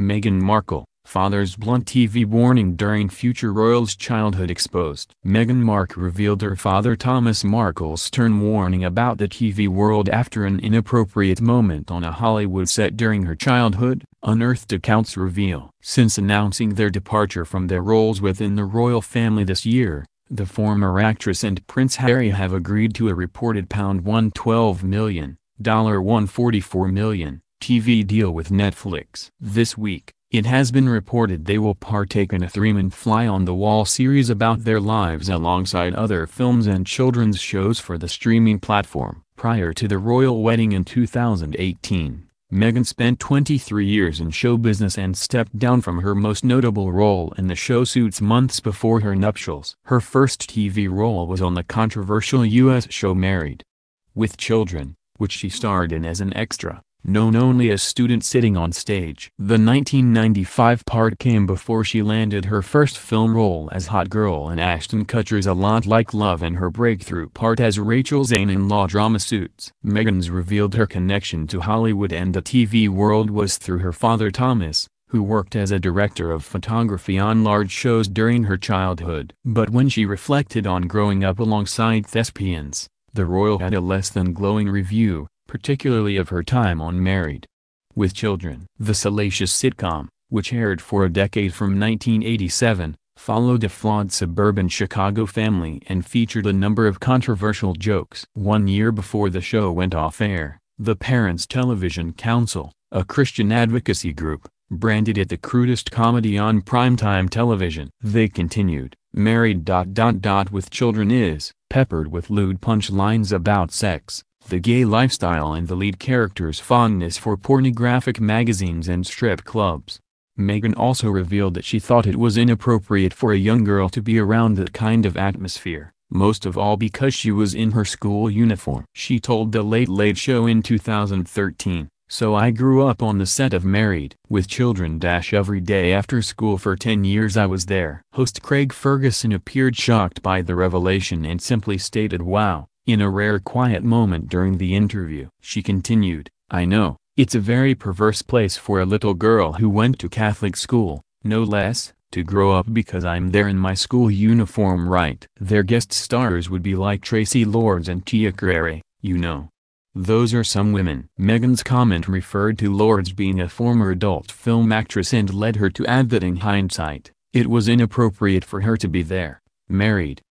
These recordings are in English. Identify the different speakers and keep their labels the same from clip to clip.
Speaker 1: Meghan Markle, father's blunt TV warning during future royals' childhood exposed. Meghan Markle revealed her father Thomas Markle's stern warning about the TV world after an inappropriate moment on a Hollywood set during her childhood, unearthed accounts reveal. Since announcing their departure from their roles within the royal family this year, the former actress and Prince Harry have agreed to a reported £112 million, $144 million, TV deal with Netflix. This week, it has been reported they will partake in a three-man fly-on-the-wall series about their lives alongside other films and children's shows for the streaming platform. Prior to the royal wedding in 2018, Meghan spent 23 years in show business and stepped down from her most notable role in the show Suits months before her nuptials. Her first TV role was on the controversial U.S. show Married with Children, which she starred in as an extra known only as student sitting on stage. The 1995 part came before she landed her first film role as Hot Girl in Ashton Kutcher's A Lot Like Love and her breakthrough part as Rachel Zane in law drama Suits. Megan's revealed her connection to Hollywood and the TV world was through her father Thomas, who worked as a director of photography on large shows during her childhood. But when she reflected on growing up alongside thespians, the Royal had a less than glowing review, particularly of her time on Married with Children. The salacious sitcom, which aired for a decade from 1987, followed a flawed suburban Chicago family and featured a number of controversial jokes. One year before the show went off air, the Parents Television Council, a Christian advocacy group, branded it the crudest comedy on primetime television. They continued, married dot dot dot with children is, peppered with lewd punchlines about sex, the gay lifestyle and the lead character's fondness for pornographic magazines and strip clubs. Meghan also revealed that she thought it was inappropriate for a young girl to be around that kind of atmosphere, most of all because she was in her school uniform. She told The Late Late Show in 2013, so I grew up on the set of Married with Children Dash every day after school for 10 years I was there. Host Craig Ferguson appeared shocked by the revelation and simply stated wow, in a rare quiet moment during the interview, she continued, I know, it's a very perverse place for a little girl who went to Catholic school, no less, to grow up because I'm there in my school uniform right. Their guest stars would be like Tracy Lords and Tia Carrere, you know. Those are some women. Megan's comment referred to Lords being a former adult film actress and led her to add that in hindsight, it was inappropriate for her to be there, married,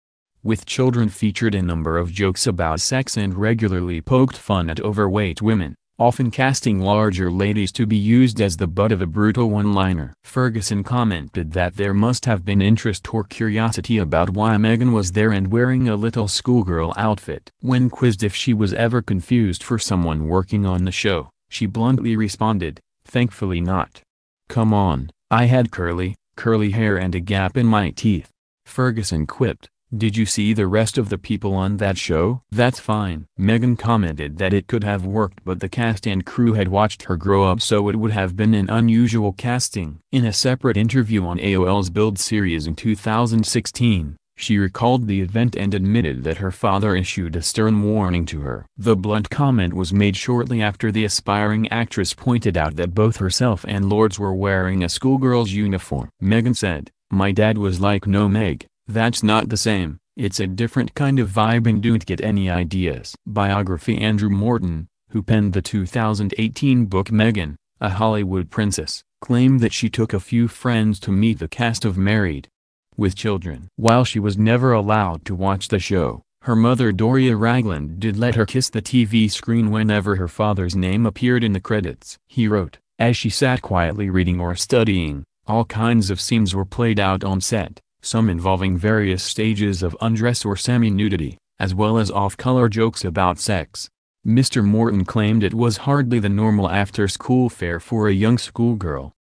Speaker 1: with children featured a number of jokes about sex and regularly poked fun at overweight women, often casting larger ladies to be used as the butt of a brutal one-liner. Ferguson commented that there must have been interest or curiosity about why Meghan was there and wearing a little schoolgirl outfit. When quizzed if she was ever confused for someone working on the show, she bluntly responded, thankfully not. Come on, I had curly, curly hair and a gap in my teeth. Ferguson quipped. Did you see the rest of the people on that show? That's fine. Megan commented that it could have worked but the cast and crew had watched her grow up so it would have been an unusual casting. In a separate interview on AOL's Build series in 2016, she recalled the event and admitted that her father issued a stern warning to her. The blunt comment was made shortly after the aspiring actress pointed out that both herself and Lords were wearing a schoolgirl's uniform. Megan said, My dad was like no Meg. That's not the same, it's a different kind of vibe and don't get any ideas. Biography Andrew Morton, who penned the 2018 book Meghan, a Hollywood princess, claimed that she took a few friends to meet the cast of Married with Children. While she was never allowed to watch the show, her mother Doria Ragland did let her kiss the TV screen whenever her father's name appeared in the credits. He wrote, as she sat quietly reading or studying, all kinds of scenes were played out on set some involving various stages of undress or semi-nudity, as well as off-color jokes about sex. Mr. Morton claimed it was hardly the normal after-school fare for a young schoolgirl,